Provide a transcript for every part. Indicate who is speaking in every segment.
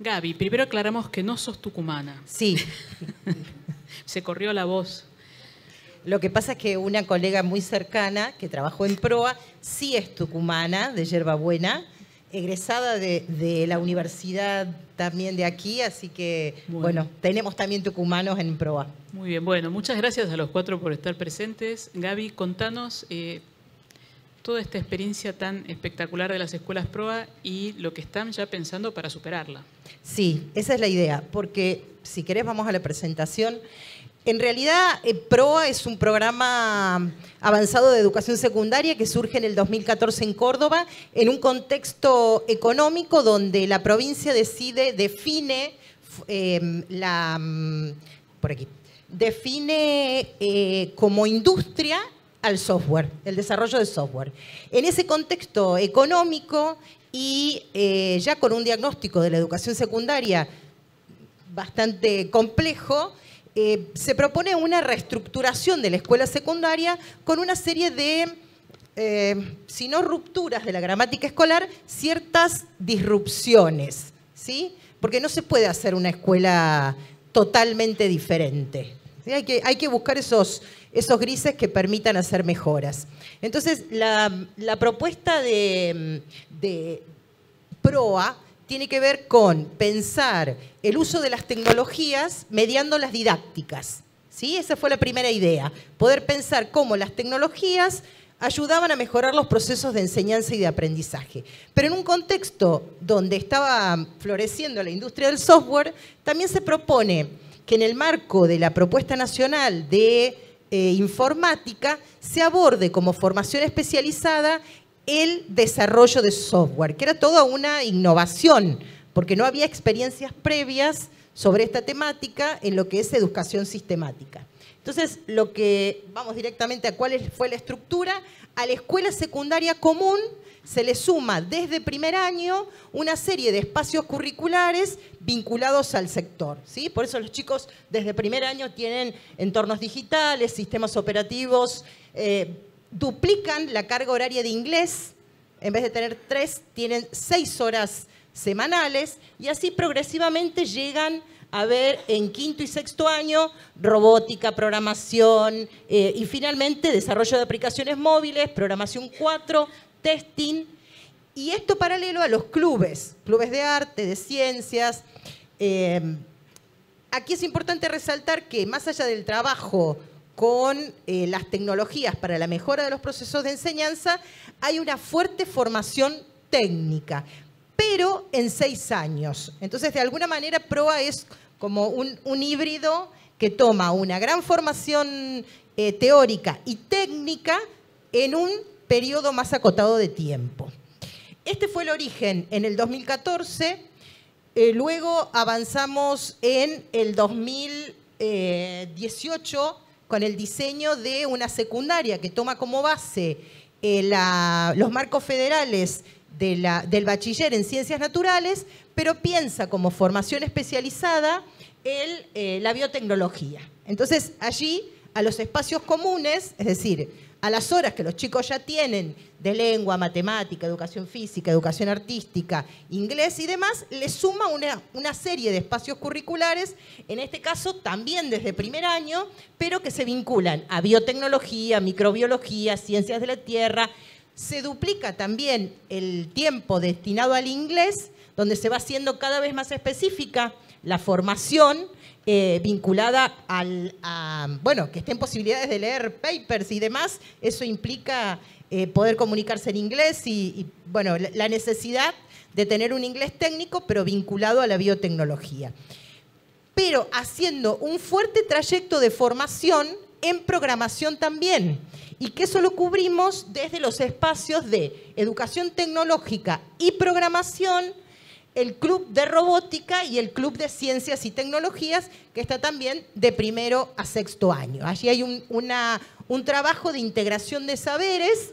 Speaker 1: Gaby, primero aclaramos que no sos tucumana. Sí. Se corrió la voz. Lo que pasa es que una colega muy cercana que trabajó en PROA sí es tucumana, de Yerbabuena, egresada de, la universidad también de aquí, así que bueno. tenemos también tucumanos en PROA. Muy bien,
Speaker 2: bueno, muchas gracias a los cuatro por estar presentes. Gaby, contanos, eh, toda esta experiencia tan espectacular de las escuelas PROA y lo que están ya pensando para superarla.
Speaker 1: Sí, esa es la idea, porque si querés vamos a la presentación. En realidad, eh, PROA es un programa avanzado de educación secundaria que surge en el 2014 en Córdoba, en un contexto económico donde la provincia decide, define em, la... Mm, por aquí. Define eh, como industria al software, el desarrollo de software. En ese contexto económico y eh, ya con un diagnóstico de la educación secundaria bastante complejo, eh, se propone una reestructuración de la escuela secundaria con una serie de, eh, si no rupturas de la gramática escolar, ciertas disrupciones, ¿sí? Porque no se puede hacer una escuela totalmente diferente. hay que buscar esos, esos grises que permitan hacer mejoras. Entonces, la, propuesta de, PROA tiene que ver con pensar el uso de las tecnologías mediando las didácticas. ¿sí? Esa fue la primera idea, poder pensar cómo las tecnologías ayudaban a mejorar los procesos de enseñanza y de aprendizaje. Pero en un contexto donde estaba floreciendo la industria del software, también se propone que en el marco de la propuesta nacional de eh, informática se aborde como formación especializada el desarrollo de software, que era toda una innovación, porque no había experiencias previas sobre esta temática en lo que es educación sistemática. Entonces, lo que vamos directamente a cuál fue la estructura, a la escuela secundaria común se le suma desde primer año una serie de espacios curriculares vinculados al sector. ¿sí? Por eso los chicos desde primer año tienen entornos digitales, sistemas operativos, eh, duplican la carga horaria de inglés, en vez de tener tres, tienen seis horas semanales y así progresivamente llegan a ver en quinto y sexto año robótica, programación eh, y finalmente desarrollo de aplicaciones móviles, programación 4, testing, y esto paralelo a los clubes, clubes de arte, de ciencias. Em, aquí es importante resaltar que más allá del trabajo con eh, las tecnologías para la mejora de los procesos de enseñanza, hay una fuerte formación técnica, pero en seis años. Entonces, de alguna manera, PROA es como un, híbrido que toma una gran formación eh, teórica y técnica en un periodo más acotado de tiempo. Este fue el origen en el 2014, eh, luego avanzamos en el 2018 con el diseño de una secundaria que toma como base eh, los marcos federales del bachiller en ciencias naturales, pero piensa como formación especializada eh, la biotecnología. Entonces, allí a los espacios comunes, es decir, a las horas que los chicos ya tienen de lengua, matemática, educación física, educación artística, inglés y demás, le suma una, una, serie de espacios curriculares, en este caso también desde primer año, pero que se vinculan a biotecnología, microbiología, ciencias de la tierra. Se duplica también el tiempo destinado al inglés, donde se va haciendo cada vez más específica la formación eh, vinculada al, a, bueno, que estén posibilidades de leer papers y demás, eso implica eh, poder comunicarse en inglés y, y, bueno, la necesidad de tener un inglés técnico, pero vinculado a la biotecnología. Pero haciendo un fuerte trayecto de formación en programación también, y que eso lo cubrimos desde los espacios de educación tecnológica y programación, el Club de Robótica y el Club de Ciencias y Tecnologías, que está también de primero a sexto año. Allí hay un, un trabajo de integración de saberes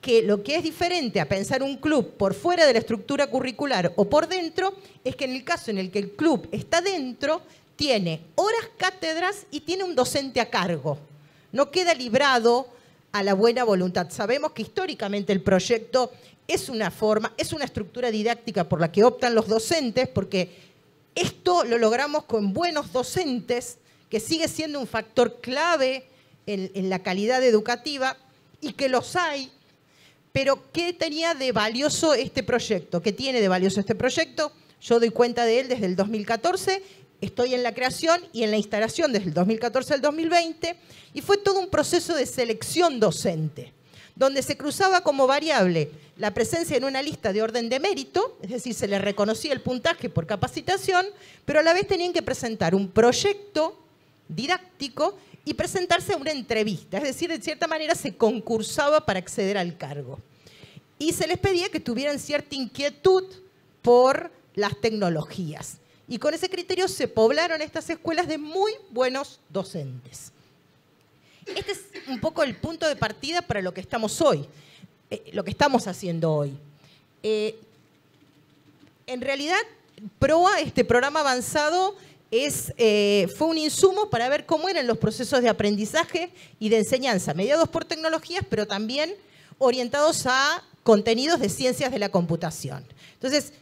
Speaker 1: que lo que es diferente a pensar un club por fuera de la estructura curricular o por dentro es que en el caso en el que el club está dentro, tiene horas cátedras y tiene un docente a cargo. No queda librado a la buena voluntad. Sabemos que históricamente el proyecto es una forma, es una estructura didáctica por la que optan los docentes, porque esto lo logramos con buenos docentes, que sigue siendo un factor clave en, la calidad educativa y que los hay. Pero ¿qué tenía de valioso este proyecto? ¿Qué tiene de valioso este proyecto? Yo doy cuenta de él desde el 2014 estoy en la creación y en la instalación desde el 2014 al 2020, y fue todo un proceso de selección docente, donde se cruzaba como variable la presencia en una lista de orden de mérito, es decir, se les reconocía el puntaje por capacitación, pero a la vez tenían que presentar un proyecto didáctico y presentarse a una entrevista, es decir, de cierta manera se concursaba para acceder al cargo. Y se les pedía que tuvieran cierta inquietud por las tecnologías. Y con ese criterio se poblaron estas escuelas de muy buenos docentes. Este es un poco el punto de partida para lo que estamos hoy, eh, lo que estamos haciendo hoy. Eh, en realidad, PROA, este programa avanzado, es, eh, fue un insumo para ver cómo eran los procesos de aprendizaje y de enseñanza, mediados por tecnologías, pero también orientados a contenidos de ciencias de la computación. Entonces,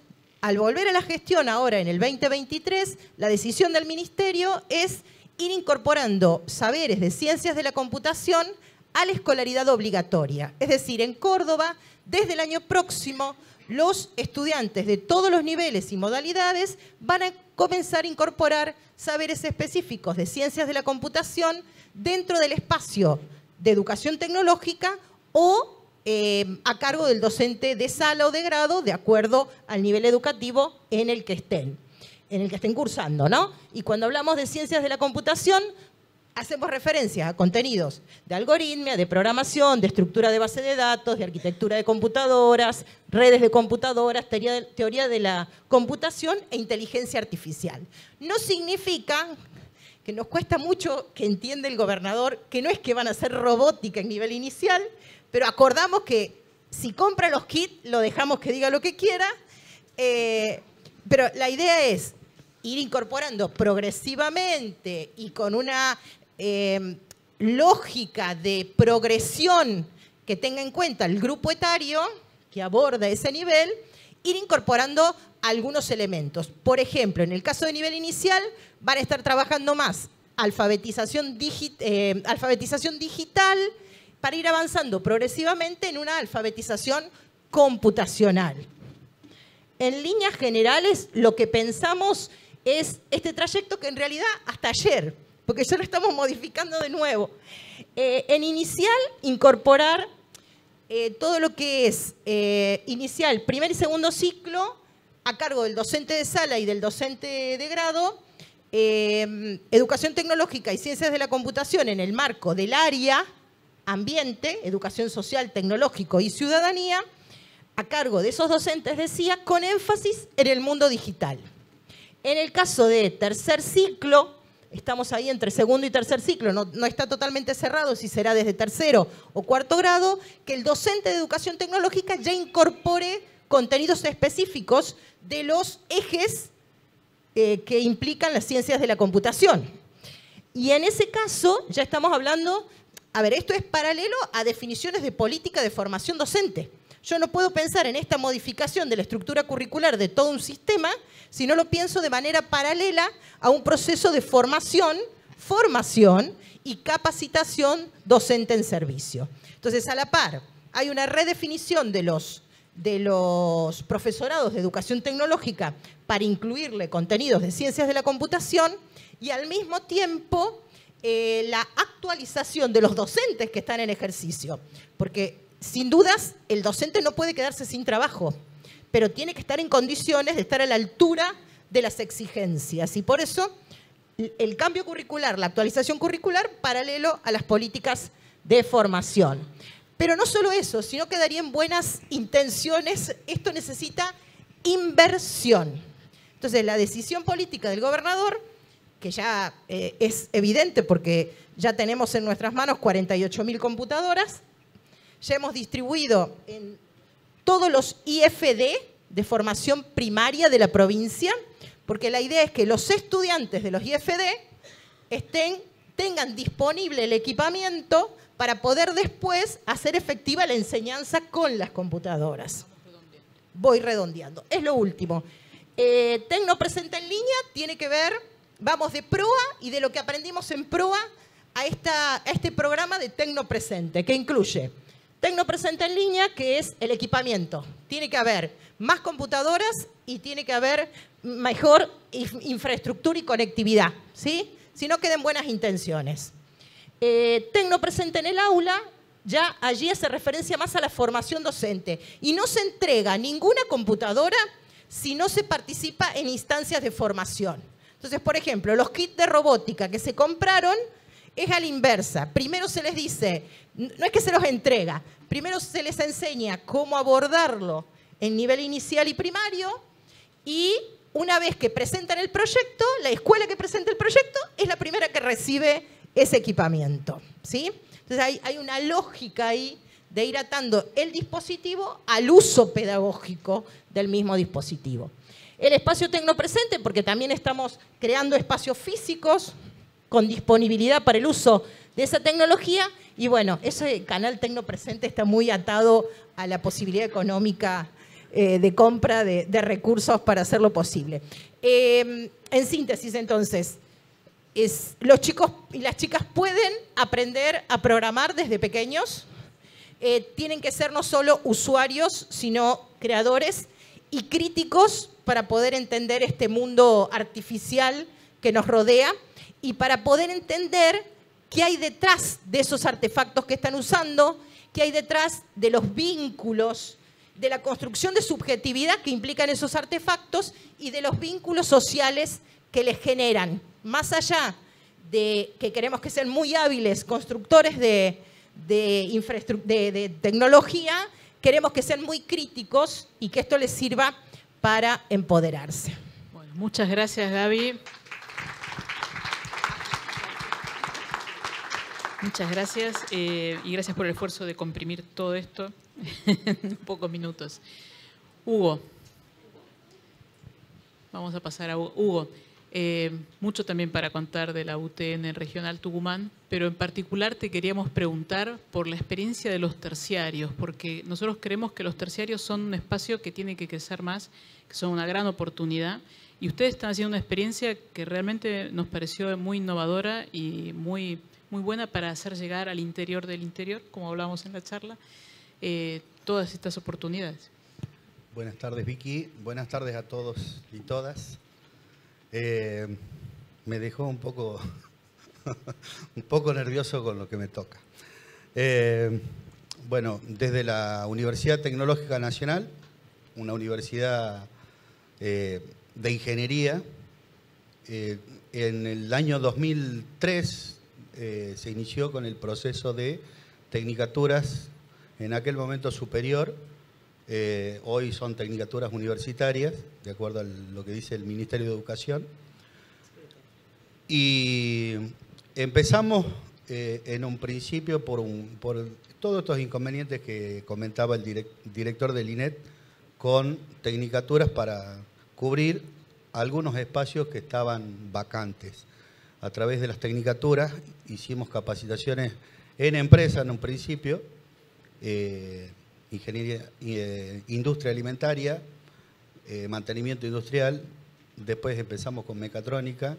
Speaker 1: al volver a la gestión ahora en el 2023, la decisión del Ministerio es ir incorporando saberes de ciencias de la computación a la escolaridad obligatoria. Es decir, en Córdoba, desde el año próximo, los estudiantes de todos los niveles y modalidades van a comenzar a incorporar saberes específicos de ciencias de la computación dentro del espacio de educación tecnológica o Em, a cargo del docente de sala o de grado, de acuerdo al nivel educativo en el que estén, en el que estén cursando, Y cuando hablamos de ciencias de la computación, hacemos referencia a contenidos de algoritmia, de programación, de estructura de base de datos, de arquitectura de computadoras, redes de computadoras, teoría de, teoría de la computación e inteligencia artificial. No significa que nos cuesta mucho que entienda el gobernador que no es que van a ser robótica en nivel inicial, pero acordamos que si compra los kits, lo dejamos que diga lo que quiera, eh, pero la idea es ir incorporando progresivamente y con una eh, lógica de progresión que tenga en cuenta el grupo etario que aborda ese nivel, ir incorporando algunos elementos. Por ejemplo, en el caso de nivel inicial, van a estar trabajando más alfabetización, eh, alfabetización digital, para ir avanzando progresivamente en una alfabetización computacional. En líneas generales, lo que pensamos es este trayecto que en realidad hasta ayer, porque ya lo estamos modificando de nuevo. Eh, en inicial, incorporar eh, todo lo que es eh, inicial, primer y segundo ciclo, a cargo del docente de sala y del docente de grado, educación tecnológica y ciencias de la computación en el marco del área ambiente, educación social, tecnológico y ciudadanía, a cargo de esos docentes, decía, con énfasis en el mundo digital. En el caso de tercer ciclo, estamos ahí entre segundo y tercer ciclo, no, está totalmente cerrado si será desde tercero o cuarto grado, que el docente de educación tecnológica ya incorpore contenidos específicos de los ejes eh, que implican las ciencias de la computación. Y en ese caso ya estamos hablando a ver, esto es paralelo a definiciones de política de formación docente. Yo no puedo pensar en esta modificación de la estructura curricular de todo un sistema si no lo pienso de manera paralela a un proceso de formación, formación y capacitación docente en servicio. Entonces, a la par, hay una redefinición de los, de los profesorados de educación tecnológica para incluirle contenidos de ciencias de la computación y al mismo tiempo eh, la actualización de los docentes que están en ejercicio, porque sin dudas el docente no puede quedarse sin trabajo, pero tiene que estar en condiciones de estar a la altura de las exigencias y por eso el cambio curricular, la actualización curricular paralelo a las políticas de formación. Pero no solo eso, sino que darían buenas intenciones, esto necesita inversión. Entonces, la decisión política del gobernador que ya eh, es evidente porque ya tenemos en nuestras manos 48.000 computadoras. Ya hemos distribuido en todos los IFD de formación primaria de la provincia, porque la idea es que los estudiantes de los IFD estén, tengan disponible el equipamiento para poder después hacer efectiva la enseñanza con las computadoras. Voy redondeando. Es lo último. Eh, Tecno Presenta en Línea tiene que ver Vamos de prueba y de lo que aprendimos en prueba a, este programa de Tecno Presente, que incluye Tecno Presente en línea, que es el equipamiento. Tiene que haber más computadoras y tiene que haber mejor infraestructura y conectividad, ¿sí? Si no queden buenas intenciones. Eh, Tecno Presente en el aula, ya allí hace referencia más a la formación docente y no se entrega ninguna computadora si no se participa en instancias de formación. Entonces, por ejemplo, los kits de robótica que se compraron es a la inversa. Primero se les dice, no es que se los entrega, primero se les enseña cómo abordarlo en nivel inicial y primario y una vez que presentan el proyecto, la escuela que presenta el proyecto es la primera que recibe ese equipamiento. Entonces hay una lógica ahí de ir atando el dispositivo al uso pedagógico del mismo dispositivo el espacio tecnopresente, porque también estamos creando espacios físicos con disponibilidad para el uso de esa tecnología. Y bueno, ese canal tecnopresente está muy atado a la posibilidad económica eh, de compra de, recursos para hacerlo posible. Em, en síntesis, entonces, es, los chicos y las chicas pueden aprender a programar desde pequeños. Eh, tienen que ser no solo usuarios, sino creadores y críticos para poder entender este mundo artificial que nos rodea y para poder entender qué hay detrás de esos artefactos que están usando, qué hay detrás de los vínculos, de la construcción de subjetividad que implican esos artefactos y de los vínculos sociales que les generan. Más allá de que queremos que sean muy hábiles constructores de, de, tecnología, queremos que sean muy críticos y que esto les sirva para empoderarse. muchas gracias, Gaby.
Speaker 2: Muchas gracias eh, y gracias por el esfuerzo de comprimir todo esto en pocos minutos. Hugo, vamos a pasar a Hugo. Hugo. Eh, mucho también para contar de la UTN Regional Tucumán, pero en particular te queríamos preguntar por la experiencia de los terciarios, porque nosotros creemos que los terciarios son un espacio que tiene que crecer más, que son una gran oportunidad, y ustedes están haciendo una experiencia que realmente nos pareció muy innovadora y muy, muy buena para hacer llegar al interior del interior, como hablábamos en la charla, eh, todas estas oportunidades.
Speaker 3: Buenas tardes, Vicky. Buenas tardes a todos y todas. Eh, me dejó un poco, un poco nervioso con lo que me toca. Eh, bueno, desde la Universidad Tecnológica Nacional, una universidad eh, de ingeniería, en el año 2003 se inició con el proceso de tecnicaturas, en aquel momento superior, eh, hoy son tecnicaturas universitarias, de acuerdo a lo que dice el Ministerio de Educación. Y empezamos eh, en un principio por, todos estos inconvenientes que comentaba el director del INET con tecnicaturas para cubrir algunos espacios que estaban vacantes. A través de las tecnicaturas hicimos capacitaciones en empresa en un principio. Eh, ingeniería, eh, industria alimentaria, eh, mantenimiento industrial, después empezamos con mecatrónica,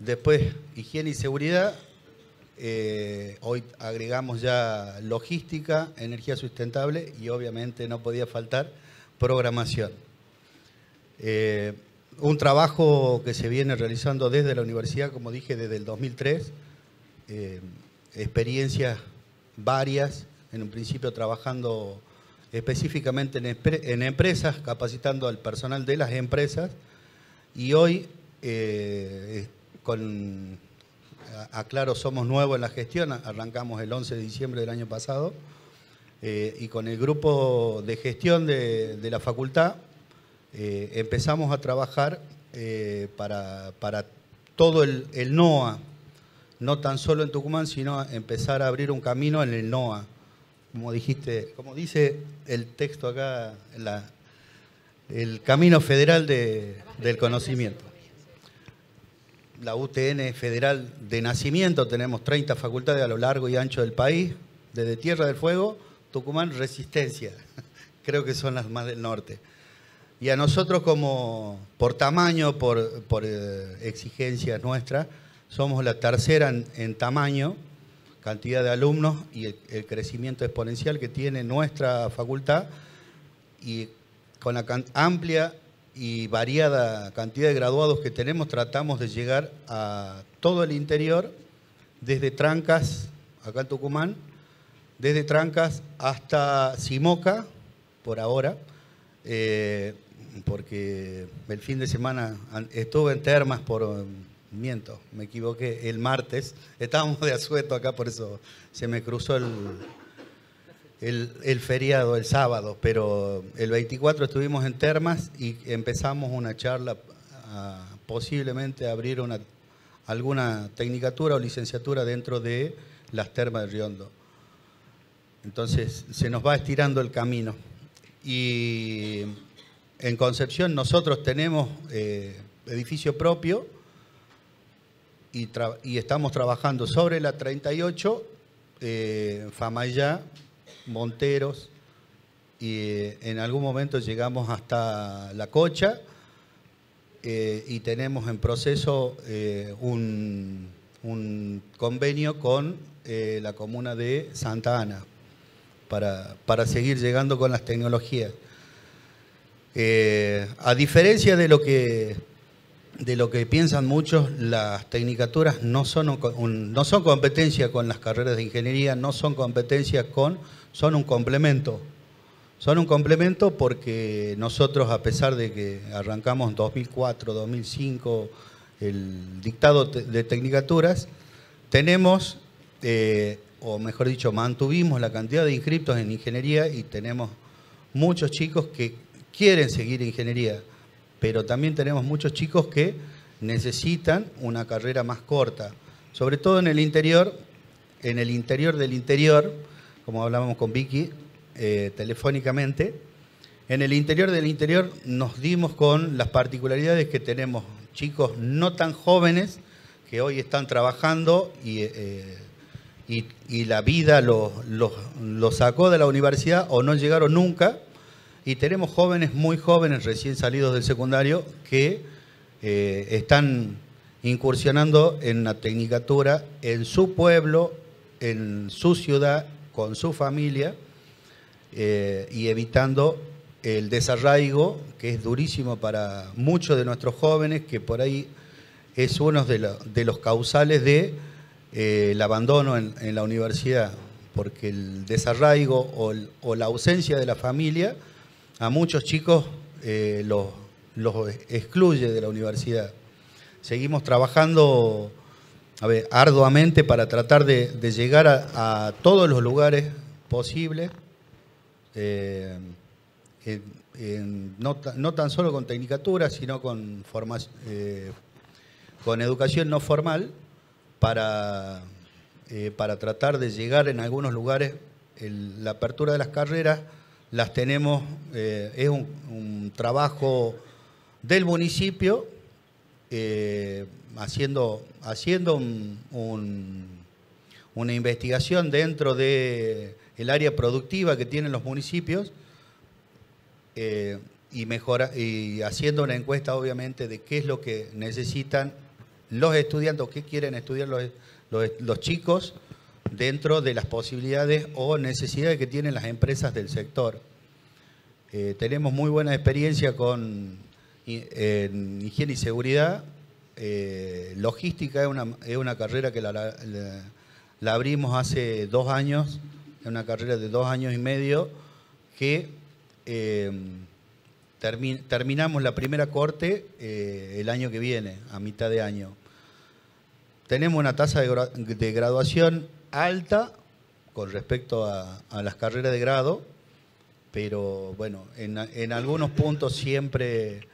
Speaker 3: después higiene y seguridad, eh, hoy agregamos ya logística, energía sustentable y obviamente no podía faltar programación. un trabajo que se viene realizando desde la universidad, como dije, desde el 2003, experiencias varias en un principio trabajando específicamente en, empresas, capacitando al personal de las empresas y hoy, eh, con, aclaro, somos nuevos en la gestión, arrancamos el 11 de diciembre del año pasado, eh, y con el grupo de gestión de, la facultad eh, empezamos a trabajar para, todo el, el NOA, no tan solo en Tucumán, sino empezar a abrir un camino en el NOA como dijiste, como dice el texto acá, el camino federal del conocimiento. La UTN federal de nacimiento, tenemos 30 facultades a lo largo y ancho del país, desde Tierra del Fuego, Tucumán, Resistencia, creo que son las más del norte. Y a nosotros como, por tamaño, por, eh, exigencia nuestra, somos la tercera en tamaño cantidad de alumnos y el, crecimiento exponencial que tiene nuestra facultad y con la amplia y variada cantidad de graduados que tenemos, tratamos de llegar a todo el interior, desde Trancas, acá en Tucumán, desde Trancas hasta Simoca, por ahora, eh, porque el fin de semana estuve en Termas por um, miento, me equivoqué, el martes. Estábamos de asueto acá, por eso se me cruzó el, feriado, el sábado, pero el 24 estuvimos en Termas y empezamos una charla, a, ah, posiblemente abrir una, alguna tecnicatura o licenciatura dentro de las Termas de Riondo. Entonces se nos va estirando el camino. Y en Concepción nosotros tenemos eh, edificio propio, y, estamos trabajando sobre la 38, eh, Famayá, Monteros, y eh, en algún momento llegamos hasta La Cocha eh, y tenemos en proceso un, convenio con la comuna de Santa Ana para, para seguir llegando con las tecnologías. a diferencia de lo que de lo que piensan muchos, las tecnicaturas no son, no son competencia con las carreras de ingeniería, no son competencia con, son un complemento. Son un complemento porque nosotros, a pesar de que arrancamos en 2004, 2005, el dictado de tecnicaturas, tenemos, eh, o mejor dicho, mantuvimos la cantidad de inscriptos en ingeniería y tenemos muchos chicos que quieren seguir ingeniería pero también tenemos muchos chicos que necesitan una carrera más corta, sobre todo en el interior, en el interior del interior, como hablábamos con Vicky eh, telefónicamente, en el interior del interior nos dimos con las particularidades que tenemos chicos no tan jóvenes que hoy están trabajando y, eh, la vida los, los sacó de la universidad o no llegaron nunca y tenemos jóvenes muy jóvenes recién salidos del secundario que eh, están incursionando en la tecnicatura en su pueblo, en su ciudad, con su familia eh, y evitando el desarraigo que es durísimo para muchos de nuestros jóvenes que por ahí es uno de, los causales de eh, abandono en, la universidad porque el desarraigo o la ausencia de la familia a muchos chicos eh, los, excluye de la universidad. Seguimos trabajando arduamente para tratar de, llegar a, todos los lugares posibles, eh, no, tan solo con tecnicatura, sino con, eh, con educación no formal, para, tratar de llegar en algunos lugares la apertura de las carreras las tenemos, eh, es un, trabajo del municipio eh, haciendo, haciendo una investigación dentro del el área productiva que tienen los municipios eh, y, mejora, y haciendo una encuesta obviamente de qué es lo que necesitan los estudiantes, qué quieren estudiar los, los chicos dentro de las posibilidades o necesidades que tienen las empresas del sector. Eh, tenemos muy buena experiencia con eh, higiene y seguridad. Eh, logística es una, carrera que la, abrimos hace dos años, es una carrera de dos años y medio, que em, terminamos la primera corte el año que viene, a mitad de año. Tenemos una tasa de graduación alta con respecto a, las carreras de grado, pero bueno, en, algunos puntos siempre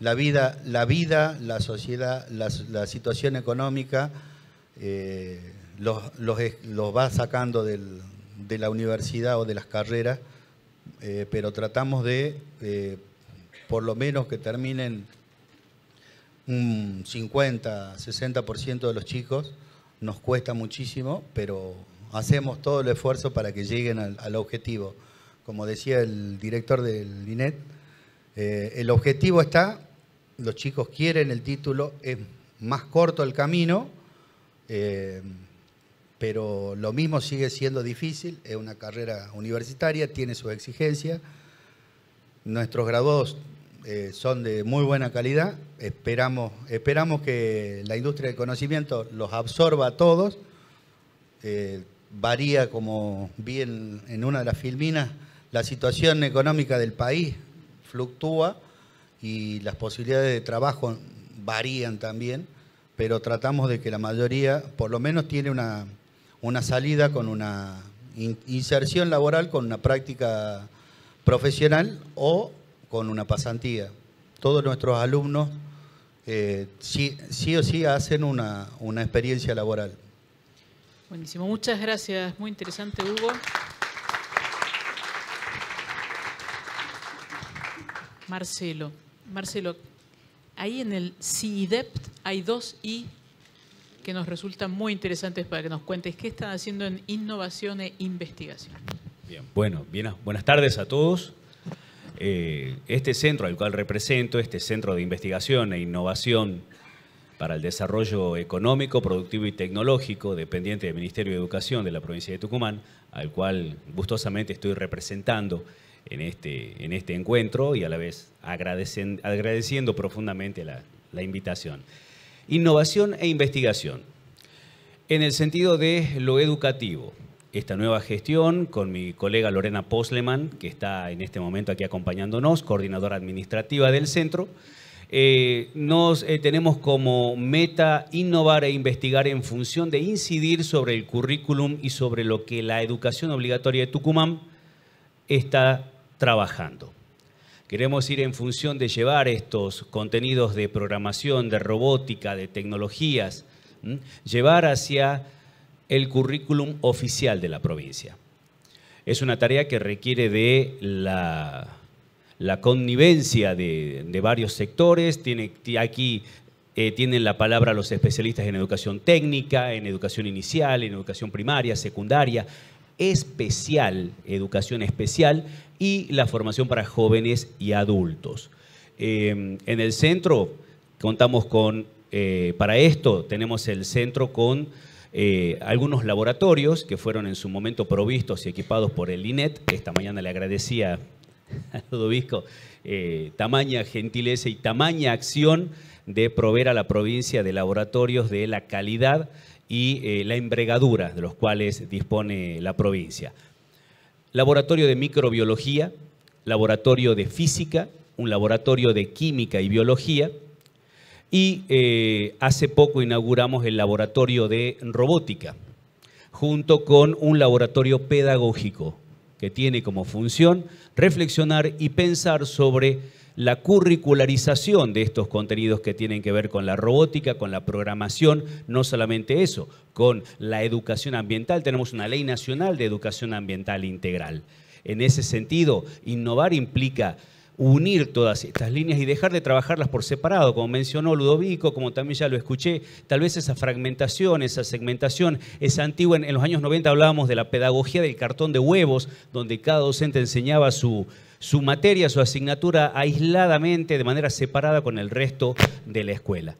Speaker 3: la vida, la vida, la sociedad, la, situación económica eh, los, va sacando de la universidad o de las carreras, eh, pero tratamos de, eh, por lo menos que terminen un 50, 60% de los chicos nos cuesta muchísimo, pero hacemos todo el esfuerzo para que lleguen al, objetivo. Como decía el director del INET, eh, el objetivo está, los chicos quieren el título, es más corto el camino, eh, pero lo mismo sigue siendo difícil, es una carrera universitaria, tiene sus exigencias. Nuestros graduados eh, son de muy buena calidad. Esperamos, esperamos que la industria del conocimiento los absorba a todos. Eh, varía, como vi en, una de las filminas, la situación económica del país fluctúa y las posibilidades de trabajo varían también, pero tratamos de que la mayoría por lo menos tiene una, salida con una inserción laboral, con una práctica profesional o con una pasantía. Todos nuestros alumnos eh, sí, o sí hacen una, experiencia laboral.
Speaker 2: Buenísimo, muchas gracias, muy interesante Hugo. Marcelo, Marcelo, ahí en el CIDEPT hay dos I que nos resultan muy interesantes para que nos cuentes qué están haciendo en innovación e investigación. Bien,
Speaker 4: bueno, bien, buenas tardes a todos. Eh, este centro al cual represento, este Centro de Investigación e Innovación para el Desarrollo Económico, Productivo y Tecnológico, dependiente del Ministerio de Educación de la provincia de Tucumán, al cual gustosamente estoy representando en este, este encuentro y a la vez agradeciendo profundamente la, la invitación. Innovación e investigación, en el sentido de lo educativo esta nueva gestión con mi colega Lorena Posleman, que está en este momento aquí acompañándonos, coordinadora administrativa del centro. Eh, nos eh, tenemos como meta innovar e investigar en función de incidir sobre el currículum y sobre lo que la educación obligatoria de Tucumán está trabajando. Queremos ir en función de llevar estos contenidos de programación, de robótica, de tecnologías, llevar hacia el currículum oficial de la provincia. Es una tarea que requiere de la, connivencia de, varios sectores. Tiene, aquí eh, tienen la palabra los especialistas en educación técnica, en educación inicial, en educación primaria, secundaria, especial, educación especial y la formación para jóvenes y adultos. Em, en el centro contamos con, eh, para esto tenemos el centro con eh, algunos laboratorios que fueron en su momento provistos y equipados por el INET. Esta mañana le agradecía a Ludovico eh, tamaña gentileza y tamaña acción de proveer a la provincia de laboratorios de la calidad y eh, la embregadura de los cuales dispone la provincia. Laboratorio de microbiología, laboratorio de física, un laboratorio de química y biología, y eh, hace poco inauguramos el laboratorio de robótica, junto con un laboratorio pedagógico que tiene como función reflexionar y pensar sobre la curricularización de estos contenidos que tienen que ver con la robótica, con la programación, no solamente eso, con la educación ambiental. Tenemos una ley nacional de educación ambiental integral. En ese sentido, innovar implica unir todas estas líneas y dejar de trabajarlas por separado, como mencionó Ludovico, como también ya lo escuché, tal vez esa fragmentación, esa segmentación es antigua. En, los años 90 hablábamos de la pedagogía del cartón de huevos, donde cada docente enseñaba su, su materia, su asignatura aisladamente, de manera separada con el resto de la escuela.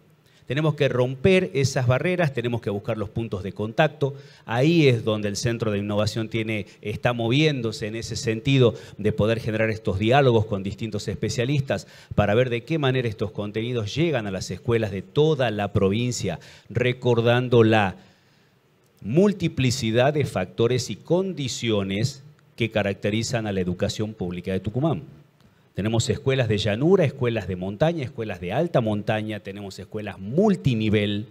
Speaker 4: Tenemos que romper esas barreras, tenemos que buscar los puntos de contacto. Ahí es donde el Centro de Innovación tiene, está moviéndose en ese sentido de poder generar estos diálogos con distintos especialistas para ver de qué manera estos contenidos llegan a las escuelas de toda la provincia, recordando la multiplicidad de factores y condiciones que caracterizan a la educación pública de Tucumán. Tenemos escuelas de llanura, escuelas de montaña, escuelas de alta montaña, tenemos escuelas multinivel.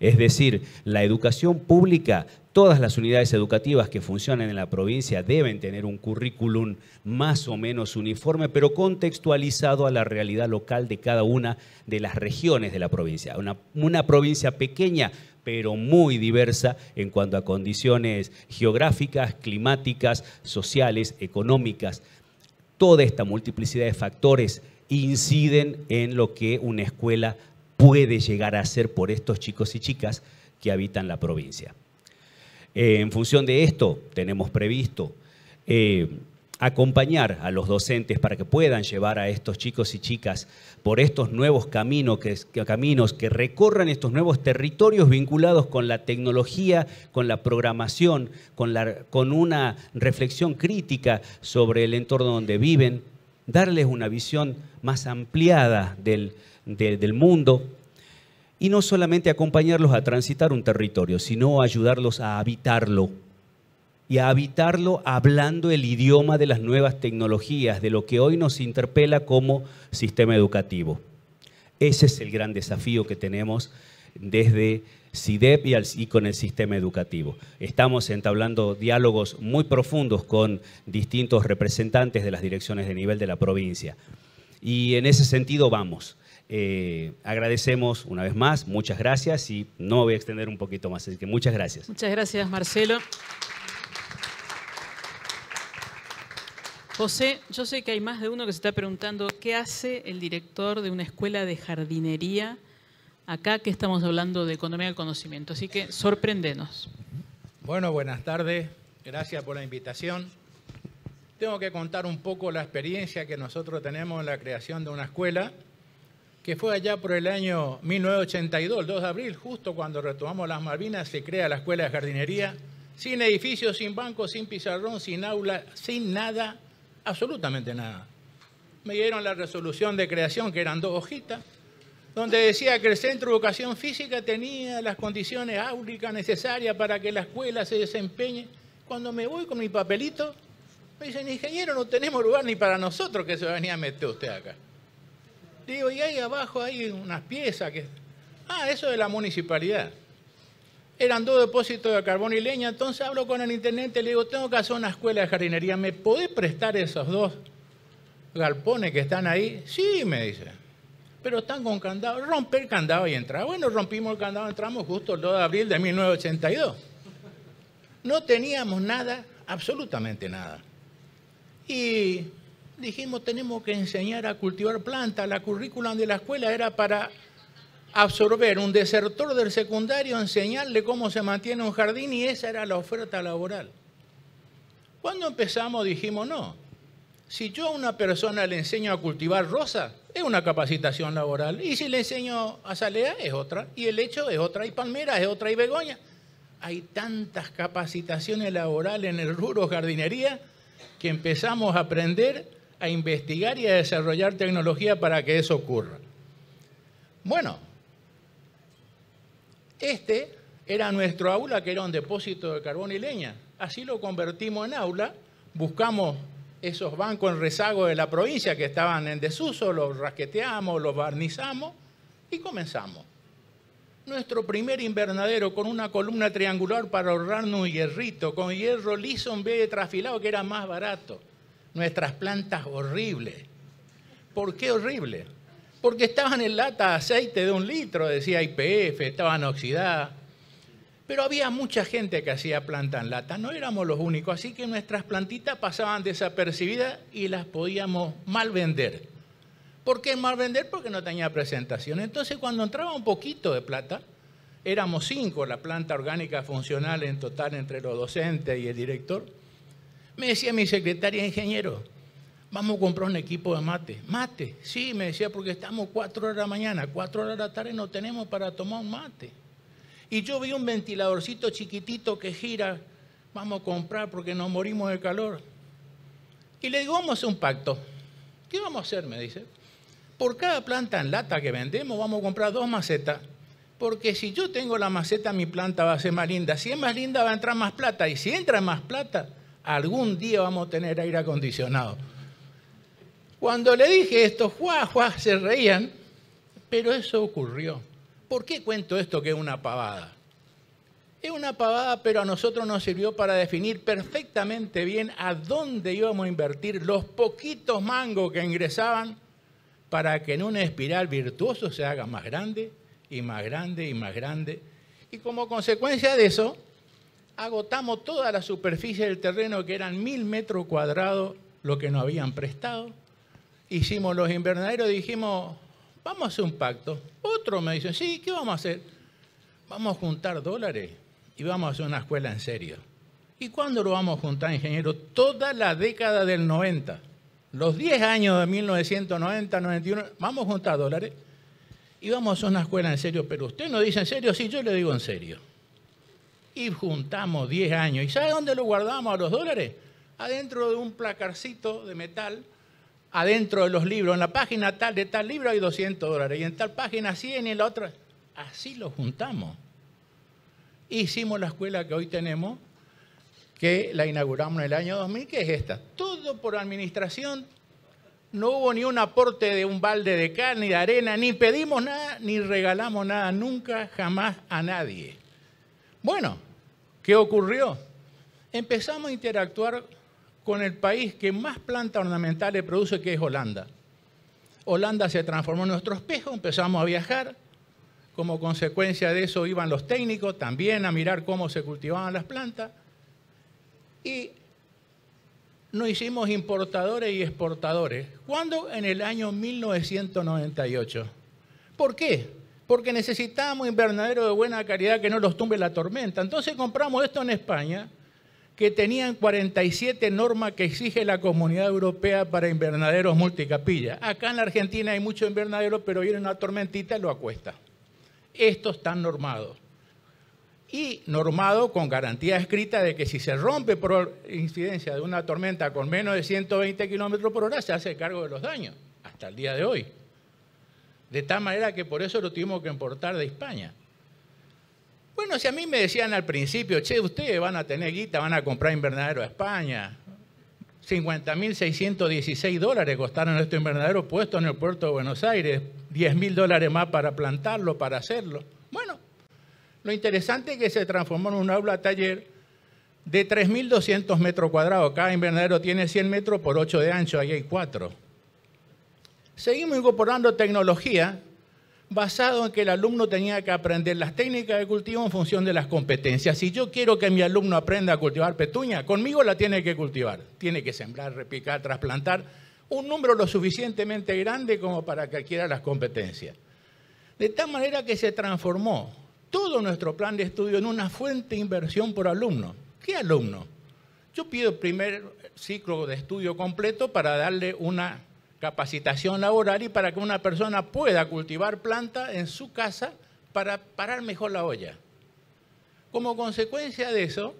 Speaker 4: Es decir, la educación pública, todas las unidades educativas que funcionan en la provincia deben tener un currículum más o menos uniforme, pero contextualizado a la realidad local de cada una de las regiones de la provincia. una provincia pequeña, pero muy diversa en cuanto a condiciones geográficas, climáticas, sociales, económicas Toda esta multiplicidad de factores inciden en lo que una escuela puede llegar a hacer por estos chicos y chicas que habitan la provincia. Eh, en función de esto, tenemos previsto eh, acompañar a los docentes para que puedan llevar a estos chicos y chicas por estos nuevos caminos que, recorran estos nuevos territorios vinculados con la tecnología, con la programación, con, una reflexión crítica sobre el entorno donde viven, darles una visión más ampliada del mundo y no solamente acompañarlos a transitar un territorio, sino ayudarlos a habitarlo y a habitarlo hablando el idioma de las nuevas tecnologías, de lo que hoy nos interpela como sistema educativo. Ese es el gran desafío que tenemos desde CIDEP y, con el sistema educativo. Estamos entablando diálogos muy profundos con distintos representantes de las direcciones de nivel de la provincia. Y en ese sentido vamos. Eh, agradecemos una vez más, muchas gracias y no voy a extender un poquito más, así que muchas gracias.
Speaker 2: Muchas gracias, Marcelo. José, yo sé que hay más de uno que se está preguntando qué hace el director de una escuela de jardinería acá que estamos hablando de economía del conocimiento. Así que sorprendenos.
Speaker 5: Bueno, buenas tardes. Gracias por la invitación.
Speaker 2: Tengo que contar
Speaker 5: un poco la experiencia que nosotros tenemos en la creación de una escuela que fue allá por el año 1982, el 2 de abril, justo cuando retomamos las Malvinas, se crea la escuela de jardinería, sin edificios, sin banco, sin pizarrón, sin aula, sin nada, absolutamente nada. Me dieron la resolución de creación, que eran dos hojitas, donde decía que el Centro de Educación Física tenía las condiciones áuricas necesarias para que la escuela se desempeñe. Cuando me voy con mi papelito, me dicen, ingeniero, no tenemos lugar ni para nosotros que se venía a meter usted acá. Digo, y ahí abajo hay unas piezas que... Ah, eso de la municipalidad. Eran dos depósitos de carbón y leña, entonces hablo con el intendente y le digo, tengo que hacer una escuela de jardinería, ¿me podés prestar esos dos galpones que están ahí? Sí, me dice, pero están con candado, Rompe el candado y entrar. Bueno, rompimos el candado, entramos justo el 2 de abril de 1982. No teníamos nada, absolutamente nada. Y dijimos, tenemos que enseñar a cultivar plantas. La currícula de la escuela era para absorber un desertor del secundario, enseñarle cómo se mantiene un jardín y esa era la oferta laboral. Cuando empezamos dijimos, no, si yo a una persona le enseño a cultivar rosa, es una capacitación laboral. Y si le enseño a salea, es otra. Y el hecho es otra. Y palmera, es otra. Y begoña. Hay tantas capacitaciones laborales en el rubro jardinería que empezamos a aprender, a investigar y a desarrollar tecnología para que eso ocurra. Bueno, este era nuestro aula, que era un depósito de carbón y leña. Así lo convertimos en aula, buscamos esos bancos en rezago de la provincia que estaban en desuso, los rasqueteamos, los barnizamos y comenzamos. Nuestro primer invernadero con una columna triangular para ahorrarnos un hierrito, con hierro liso en vez de trasfilado que era más barato. Nuestras plantas horribles. ¿Por qué horribles? porque estaban en lata aceite de un litro, decía IPF, estaban oxidadas. Pero había mucha gente que hacía planta en lata, no éramos los únicos, así que nuestras plantitas pasaban desapercibidas y las podíamos mal vender. ¿Por qué mal vender? Porque no tenía presentación. Entonces cuando entraba un poquito de plata, éramos cinco, la planta orgánica funcional en total entre los docentes y el director, me decía mi secretaria ingeniero, vamos a comprar un equipo de mate. Mate, sí, me decía, porque estamos cuatro horas de la mañana, cuatro horas de la tarde no tenemos para tomar un mate. Y yo vi un ventiladorcito chiquitito que gira, vamos a comprar porque nos morimos de calor. Y le digo, vamos a hacer un pacto. ¿Qué vamos a hacer? Me dice. Por cada planta en lata que vendemos vamos a comprar dos macetas. Porque si yo tengo la maceta, mi planta va a ser más linda. Si es más linda, va a entrar más plata. Y si entra más plata, algún día vamos a tener aire acondicionado. Cuando le dije esto, juá, juá, se reían, pero eso ocurrió. ¿Por qué cuento esto que es una pavada? Es una pavada, pero a nosotros nos sirvió para definir perfectamente bien a dónde íbamos a invertir los poquitos mangos que ingresaban para que en una espiral virtuoso se haga más grande y más grande y más grande. Y como consecuencia de eso, agotamos toda la superficie del terreno, que eran mil metros cuadrados, lo que nos habían prestado, hicimos los invernaderos, dijimos, vamos a hacer un pacto. Otro me dice, sí, ¿qué vamos a hacer? Vamos a juntar dólares y vamos a hacer una escuela en serio. ¿Y cuándo lo vamos a juntar, ingeniero? Toda la década del 90. Los 10 años de 1990, 91, vamos a juntar dólares y vamos a hacer una escuela en serio. Pero usted no dice en serio, sí, yo le digo en serio. Y juntamos 10 años. ¿Y sabe dónde lo guardamos a los dólares? Adentro de un placarcito de metal adentro de los libros, en la página tal de tal libro hay 200 dólares, y en tal página 100 y en la otra. Así lo juntamos. Hicimos la escuela que hoy tenemos, que la inauguramos en el año 2000, que es esta. Todo por administración, no hubo ni un aporte de un balde de carne, ni de arena, ni pedimos nada, ni regalamos nada, nunca, jamás a nadie. Bueno, ¿qué ocurrió? Empezamos a interactuar con el país que más plantas ornamentales produce, que es Holanda. Holanda se transformó en nuestro espejo, empezamos a viajar. Como consecuencia de eso iban los técnicos también a mirar cómo se cultivaban las plantas. Y nos hicimos importadores y exportadores. ¿Cuándo? En el año 1998. ¿Por qué? Porque necesitábamos invernadero de buena calidad que no los tumbe la tormenta. Entonces compramos esto en España que tenían 47 normas que exige la Comunidad Europea para invernaderos multicapilla. Acá en la Argentina hay muchos invernaderos, pero viene una tormentita y lo acuesta. Estos están normados. Y normado con garantía escrita de que si se rompe por incidencia de una tormenta con menos de 120 kilómetros por hora, se hace cargo de los daños, hasta el día de hoy. De tal manera que por eso lo tuvimos que importar de España. Bueno, si a mí me decían al principio, che, ustedes van a tener guita, van a comprar invernadero a España. 50.616 dólares costaron estos invernadero puesto en el puerto de Buenos Aires, 10.000 dólares más para plantarlo, para hacerlo. Bueno, lo interesante es que se transformó en un aula taller de 3.200 metros cuadrados. Cada invernadero tiene 100 metros por 8 de ancho, ahí hay 4. Seguimos incorporando tecnología basado en que el alumno tenía que aprender las técnicas de cultivo en función de las competencias. Si yo quiero que mi alumno aprenda a cultivar petuña, conmigo la tiene que cultivar. Tiene que sembrar, repicar, trasplantar, un número lo suficientemente grande como para que adquiera las competencias. De tal manera que se transformó todo nuestro plan de estudio en una fuente de inversión por alumno. ¿Qué alumno? Yo pido el primer ciclo de estudio completo para darle una capacitación laboral y para que una persona pueda cultivar planta en su casa para parar mejor la olla. Como consecuencia de eso,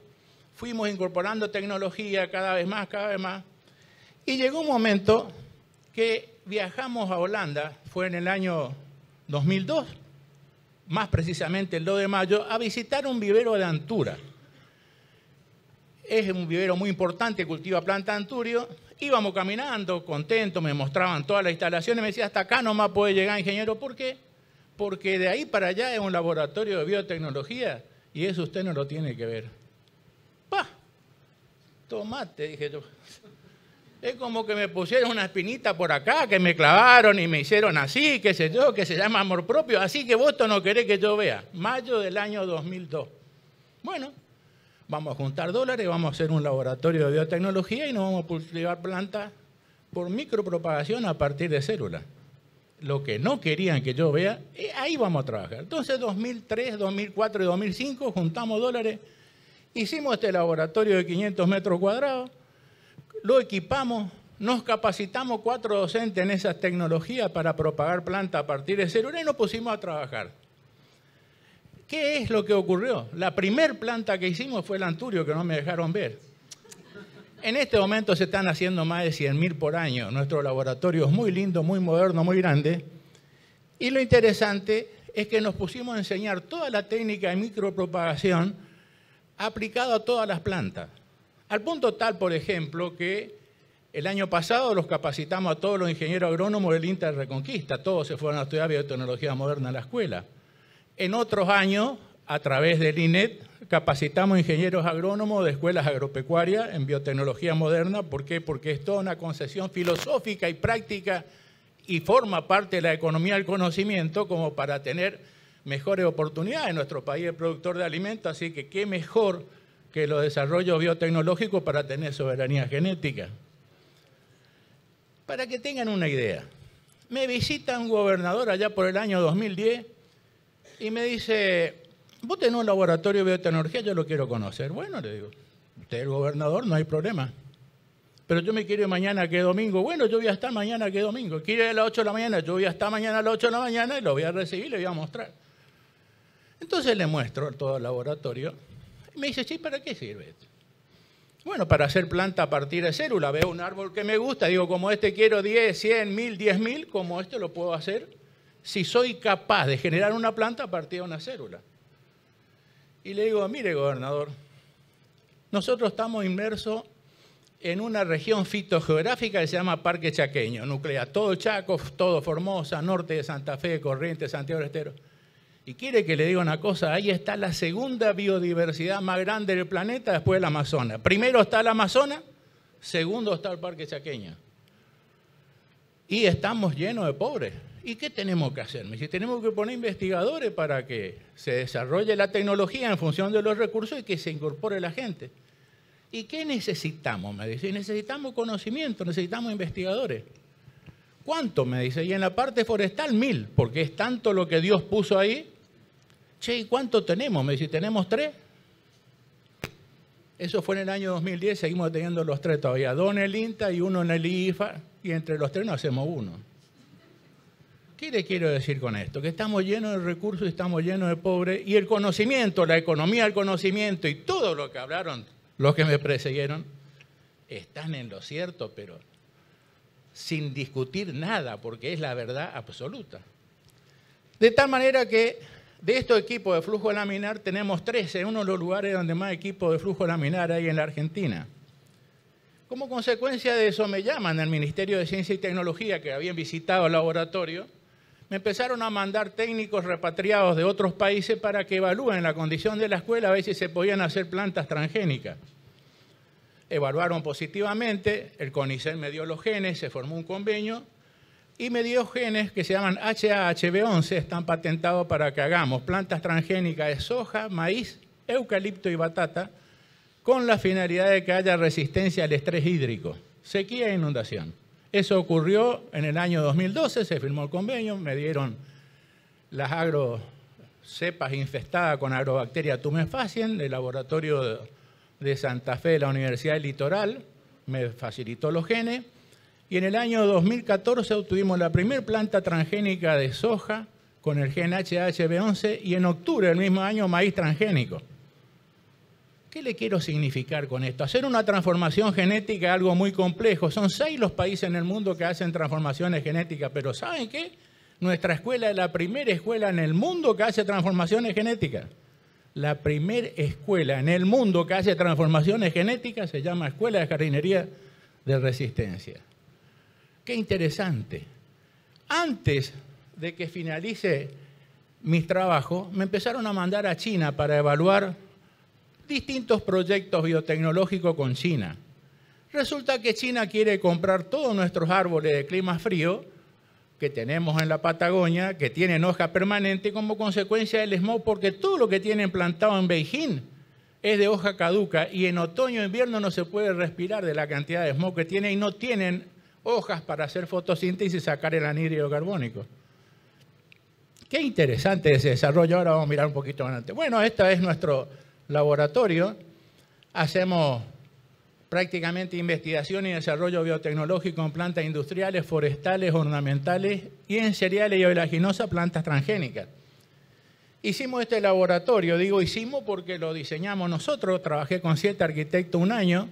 Speaker 5: fuimos incorporando tecnología cada vez más, cada vez más, y llegó un momento que viajamos a Holanda, fue en el año 2002, más precisamente el 2 de mayo, a visitar un vivero de antura. Es un vivero muy importante, cultiva planta anturio, íbamos caminando, contentos, me mostraban todas las instalaciones, me decía, hasta acá no nomás puede llegar ingeniero, ¿por qué? Porque de ahí para allá es un laboratorio de biotecnología y eso usted no lo tiene que ver. ¡Pah! Tomate, dije yo. Es como que me pusieron una espinita por acá, que me clavaron y me hicieron así, qué sé yo, que se llama amor propio. Así que vos no querés que yo vea. Mayo del año 2002. Bueno, vamos a juntar dólares, vamos a hacer un laboratorio de biotecnología y nos vamos a cultivar plantas por micropropagación a partir de células. Lo que no querían que yo vea, ahí vamos a trabajar. Entonces, 2003, 2004 y 2005 juntamos dólares, hicimos este laboratorio de 500 metros cuadrados, lo equipamos, nos capacitamos cuatro docentes en esas tecnologías para propagar plantas a partir de células y nos pusimos a trabajar. ¿Qué es lo que ocurrió? La primer planta que hicimos fue el anturio, que no me dejaron ver. En este momento se están haciendo más de 100.000 por año. Nuestro laboratorio es muy lindo, muy moderno, muy grande. Y lo interesante es que nos pusimos a enseñar toda la técnica de micropropagación aplicada a todas las plantas. Al punto tal, por ejemplo, que el año pasado los capacitamos a todos los ingenieros agrónomos del INTA de Reconquista. Todos se fueron a estudiar biotecnología moderna en la escuela. En otros años, a través del INET, capacitamos ingenieros agrónomos de escuelas agropecuarias en biotecnología moderna. ¿Por qué? Porque es toda una concesión filosófica y práctica y forma parte de la economía del conocimiento como para tener mejores oportunidades en nuestro país es productor de alimentos, así que qué mejor que los desarrollos biotecnológicos para tener soberanía genética. Para que tengan una idea, me visita un gobernador allá por el año 2010 y me dice, vos tenés un laboratorio de biotecnología, yo lo quiero conocer. Bueno, le digo, usted es el gobernador, no hay problema. Pero yo me quiero mañana que domingo. Bueno, yo voy a estar mañana que domingo. ¿Quiere a las 8 de la mañana, yo voy a estar mañana a las 8 de la mañana y lo voy a recibir le voy a mostrar. Entonces le muestro todo el laboratorio. Y me dice, sí, ¿para qué sirve esto? Bueno, para hacer planta a partir de célula. Veo un árbol que me gusta, digo, como este quiero 10, 100, 1000, 10.000, como este lo puedo hacer si soy capaz de generar una planta a partir de una célula. Y le digo, mire gobernador, nosotros estamos inmersos en una región fitogeográfica que se llama Parque Chaqueño, nuclea todo Chaco, todo Formosa, norte de Santa Fe, Corrientes, Santiago del Estero. Y quiere que le diga una cosa, ahí está la segunda biodiversidad más grande del planeta después del Amazonas. Primero está el Amazonas, segundo está el Parque Chaqueño. Y estamos llenos de pobres. ¿Y qué tenemos que hacer? Me dice, tenemos que poner investigadores para que se desarrolle la tecnología en función de los recursos y que se incorpore la gente. ¿Y qué necesitamos? Me dice, necesitamos conocimiento, necesitamos investigadores. ¿Cuánto? Me dice, y en la parte forestal mil, porque es tanto lo que Dios puso ahí. Che, ¿y cuánto tenemos? Me dice, tenemos tres. Eso fue en el año 2010, seguimos teniendo los tres todavía, dos en el INTA y uno en el IFA, y entre los tres no hacemos uno. ¿Qué le quiero decir con esto? Que estamos llenos de recursos, estamos llenos de pobres, y el conocimiento, la economía del conocimiento y todo lo que hablaron los que me precedieron, están en lo cierto, pero sin discutir nada, porque es la verdad absoluta. De tal manera que de estos equipos de flujo laminar tenemos 13, uno de los lugares donde más equipos de flujo laminar hay en la Argentina. Como consecuencia de eso me llaman al Ministerio de Ciencia y Tecnología, que habían visitado el laboratorio, me empezaron a mandar técnicos repatriados de otros países para que evalúen la condición de la escuela a ver si se podían hacer plantas transgénicas. Evaluaron positivamente, el CONICET me dio los genes, se formó un convenio y me dio genes que se llaman HAHB11, están patentados para que hagamos plantas transgénicas de soja, maíz, eucalipto y batata con la finalidad de que haya resistencia al estrés hídrico, sequía e inundación. Eso ocurrió en el año 2012, se firmó el convenio, me dieron las agro cepas infestadas con agrobacteria tumefacien del laboratorio de Santa Fe de la Universidad Litoral, me facilitó los genes, y en el año 2014 obtuvimos la primera planta transgénica de soja con el gen HHB11 y en octubre del mismo año maíz transgénico le quiero significar con esto? Hacer una transformación genética es algo muy complejo. Son seis los países en el mundo que hacen transformaciones genéticas, pero ¿saben qué? Nuestra escuela es la primera escuela en el mundo que hace transformaciones genéticas. La primera escuela en el mundo que hace transformaciones genéticas se llama Escuela de Jardinería de Resistencia. Qué interesante. Antes de que finalice mis trabajos, me empezaron a mandar a China para evaluar distintos proyectos biotecnológicos con China. Resulta que China quiere comprar todos nuestros árboles de clima frío que tenemos en la Patagonia, que tienen hoja permanente como consecuencia del smog, porque todo lo que tienen plantado en Beijing es de hoja caduca y en otoño e invierno no se puede respirar de la cantidad de smog que tiene y no tienen hojas para hacer fotosíntesis y sacar el anhídrido carbónico. Qué interesante ese desarrollo. Ahora vamos a mirar un poquito adelante. Bueno, esta es nuestro laboratorio, hacemos prácticamente investigación y desarrollo biotecnológico en plantas industriales, forestales, ornamentales y en cereales y oleaginosas, plantas transgénicas. Hicimos este laboratorio, digo hicimos porque lo diseñamos nosotros, trabajé con siete arquitectos un año,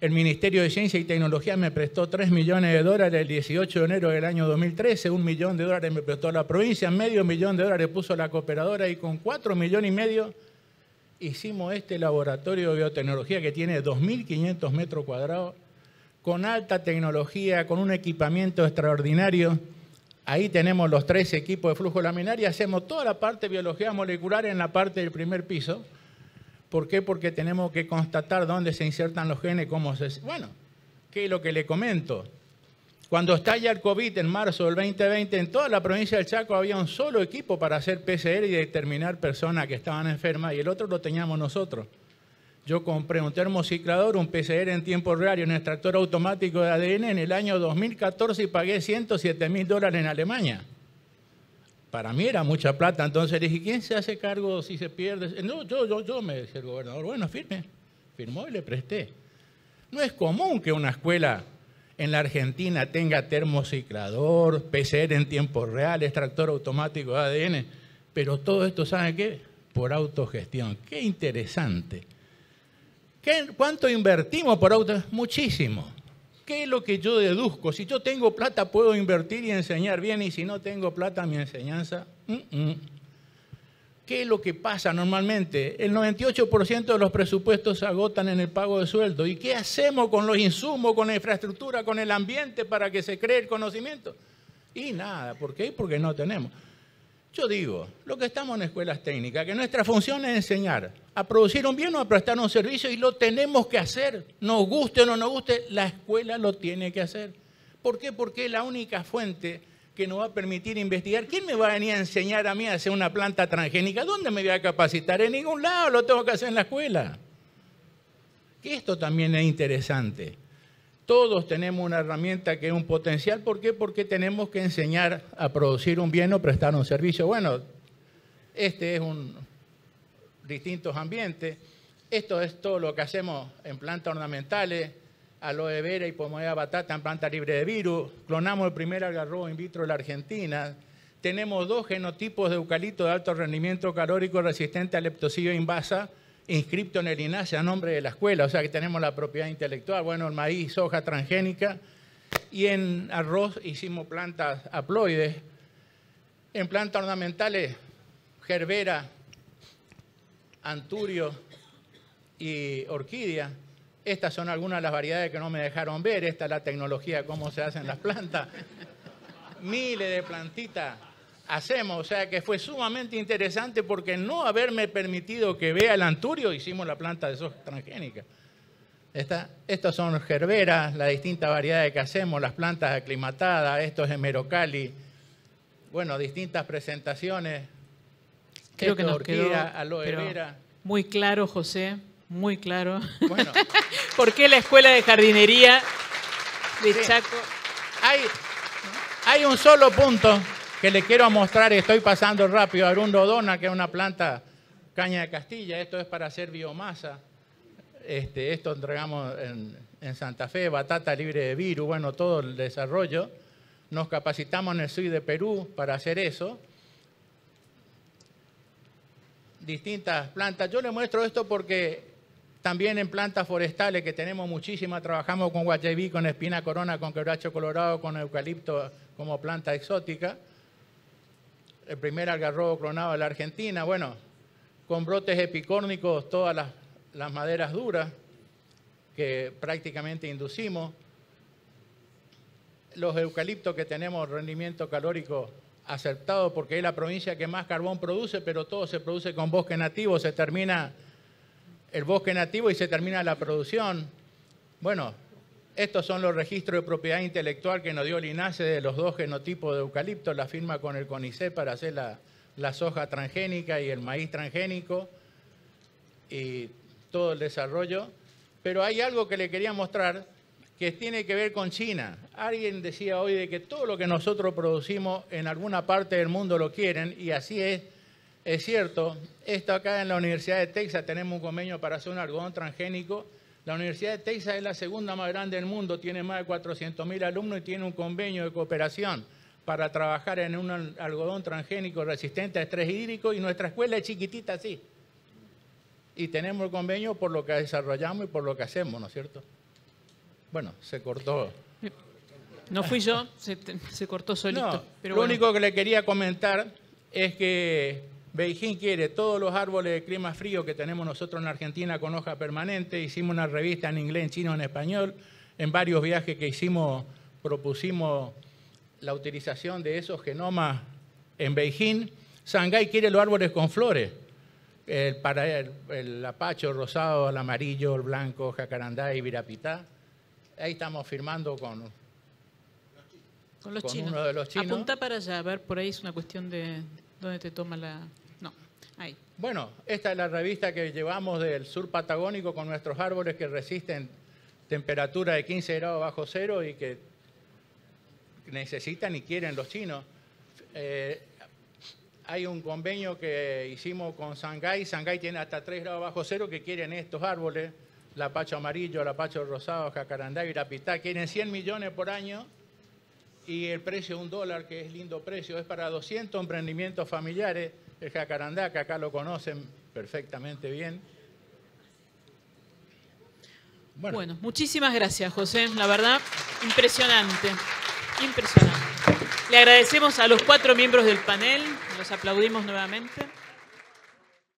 Speaker 5: el Ministerio de Ciencia y Tecnología me prestó 3 millones de dólares el 18 de enero del año 2013, un millón de dólares me prestó la provincia, medio millón de dólares puso la cooperadora y con 4 millones y medio hicimos este laboratorio de biotecnología que tiene 2.500 metros cuadrados, con alta tecnología, con un equipamiento extraordinario. Ahí tenemos los tres equipos de flujo laminar y hacemos toda la parte de biología molecular en la parte del primer piso. ¿Por qué? Porque tenemos que constatar dónde se insertan los genes, cómo se... Bueno, ¿qué es lo que le comento? Cuando estalla el COVID en marzo del 2020, en toda la provincia del Chaco había un solo equipo para hacer PCR y determinar personas que estaban enfermas y el otro lo teníamos nosotros. Yo compré un termociclador, un PCR en tiempo real y un extractor automático de ADN en el año 2014 y pagué 107 mil dólares en Alemania. Para mí era mucha plata, entonces dije, ¿quién se hace cargo si se pierde? Eh, no, yo, yo, yo, me decía el gobernador, bueno, firme. Firmó y le presté. No es común que una escuela en la Argentina tenga termociclador, PCR en tiempo real, extractor automático de ADN, pero todo esto, ¿sabe qué? Por autogestión. Qué interesante. ¿Qué, ¿Cuánto invertimos por autogestión? Muchísimo. ¿Qué es lo que yo deduzco? Si yo tengo plata, puedo invertir y enseñar bien, y si no tengo plata, mi enseñanza. Mm, mm. ¿Qué es lo que pasa normalmente? El 98% de los presupuestos se agotan en el pago de sueldo. ¿Y qué hacemos con los insumos, con la infraestructura, con el ambiente para que se cree el conocimiento? Y nada, ¿por qué? Porque no tenemos. Yo digo, lo que estamos en escuelas técnicas, que nuestra función es enseñar a producir un bien o a prestar un servicio y lo tenemos que hacer, nos guste o no nos guste, la escuela lo tiene que hacer. ¿Por qué? Porque es la única fuente que nos va a permitir investigar. ¿Quién me va a venir a enseñar a mí a hacer una planta transgénica? ¿Dónde me voy a capacitar? En ningún lado, lo tengo que hacer en la escuela. Que esto también es interesante. Todos tenemos una herramienta que es un potencial. ¿Por qué? Porque tenemos que enseñar a producir un bien o prestar un servicio. Bueno, este es un distintos ambientes. Esto es todo lo que hacemos en plantas ornamentales, aloe vera y pomoea batata en planta libre de virus. Clonamos el primer arroz in vitro de la Argentina. Tenemos dos genotipos de eucalipto de alto rendimiento calórico resistente a leptosillo invasa inscripto en el INASE a nombre de la escuela, o sea que tenemos la propiedad intelectual. Bueno, el maíz, soja transgénica y en arroz hicimos plantas haploides. En plantas ornamentales, gerbera, anturio y orquídea. Estas son algunas de las variedades que no me dejaron ver. Esta es la tecnología, cómo se hacen las plantas. Miles de plantitas hacemos. O sea que fue sumamente interesante porque no haberme permitido que vea el anturio, hicimos la planta de soja transgénica. estas son gerberas, las distintas variedades que hacemos, las plantas aclimatadas, esto es Bueno, distintas presentaciones.
Speaker 2: Creo que nos quedó muy claro, José muy claro bueno. por qué la Escuela de Jardinería Chaco.
Speaker 5: Hay, hay un solo punto que le quiero mostrar, estoy pasando rápido, Arundo Dona, que es una planta caña de Castilla, esto es para hacer biomasa, este, esto entregamos en, en, Santa Fe, batata libre de virus, bueno, todo el desarrollo. Nos capacitamos en el sur de Perú para hacer eso. Distintas plantas. Yo le muestro esto porque también en plantas forestales, que tenemos muchísimas, trabajamos con guayabí, con espina corona, con quebracho colorado, con eucalipto como planta exótica. El primer algarrobo clonado de la Argentina, bueno, con brotes epicórnicos, todas las, maderas duras que prácticamente inducimos. Los eucaliptos que tenemos rendimiento calórico aceptado, porque es la provincia que más carbón produce, pero todo se produce con bosque nativo, se termina el bosque nativo y se termina la producción. Bueno, estos son los registros de propiedad intelectual que nos dio el INASE de los dos genotipos de eucalipto, la firma con el CONICET para hacer la, la soja transgénica y el maíz transgénico y todo el desarrollo. Pero hay algo que le quería mostrar que tiene que ver con China. Alguien decía hoy de que todo lo que nosotros producimos en alguna parte del mundo lo quieren y así es es cierto, esto acá en la Universidad de Texas tenemos un convenio para hacer un algodón transgénico. La Universidad de Texas es la segunda más grande del mundo, tiene más de 400.000 alumnos y tiene un convenio de cooperación para trabajar en un algodón transgénico resistente a estrés hídrico y nuestra escuela es chiquitita así. Y tenemos el convenio por lo que desarrollamos y por lo que hacemos, ¿no es cierto? Bueno, se cortó. No fui yo, se, cortó solito. pero lo único que le quería comentar es que Beijing quiere todos los árboles de clima frío que tenemos nosotros en Argentina con hoja permanente. Hicimos una revista en inglés, en chino, en español. En varios viajes que hicimos propusimos la utilización de esos genomas en Beijing. Shanghai quiere los árboles con flores. El, para el, apacho, el rosado, el amarillo, el blanco, jacarandá y virapitá. Ahí estamos firmando con,
Speaker 2: con los chinos. Uno de Apunta para allá, a ver, por ahí es una cuestión de, donde te toma la... No, ahí.
Speaker 5: Bueno, esta es la revista que llevamos del sur patagónico con nuestros árboles que resisten temperatura de 15 grados bajo cero y que necesitan y quieren los chinos. Eh, hay un convenio que hicimos con Shanghai, Shanghai tiene hasta 3 grados bajo cero que quieren estos árboles. La pacho amarillo, la pacho rosado, jacarandá y pitá. Quieren 100 millones por año y el precio de un dólar, que es lindo precio, es para 200 emprendimientos familiares, el jacarandá, que acá lo conocen perfectamente bien.
Speaker 2: bueno, muchísimas gracias, José. La verdad, impresionante. Impresionante. Le agradecemos a los cuatro miembros del panel, los aplaudimos nuevamente.